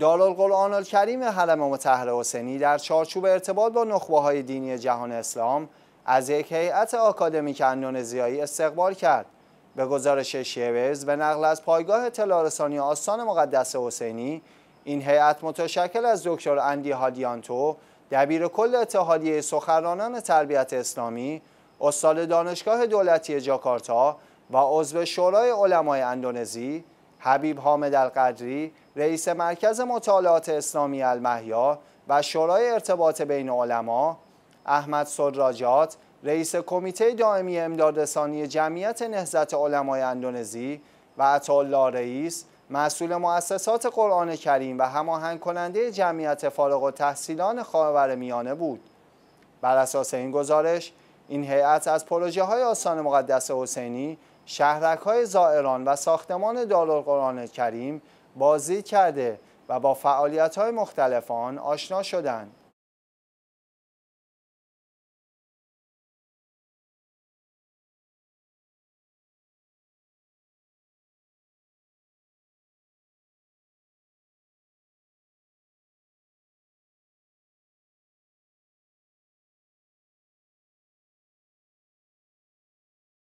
دالالقرآن الکریم حرم متحر حسینی در چارچوب ارتباط با نخبه های دینی جهان اسلام از یک هیئت آکادمیک اندونزیایی استقبال کرد به گزارش شیوز به نقل از پایگاه تلارستانی آستان مقدس حسینی این هیئت متشکل از دکتر اندی هادیانتو دبیر کل اتحادیه سخنرانان تربیت اسلامی استاد دانشگاه دولتی جاکارتا و عضو شورای علمای اندونزی حبیب حامد القدری رئیس مرکز مطالعات اسلامی المحیا و شورای ارتباط بین علما احمد سدراجات رئیس کمیته دائمی امدادرسانی جمعیت نهضت علمای اندونزی و عطالله رئیس مسئول مؤسسات قرآن کریم و هماهنگ کننده جمعیت فارغ و تحصیلان خاور میانه بود بر اساس این گزارش این هیئت از پروژه های آسان مقدس حسینی شهرک های زائران و ساختمان دارالقرآن کریم بازی کرده و با فعالیت های مختلفان آشنا شدند.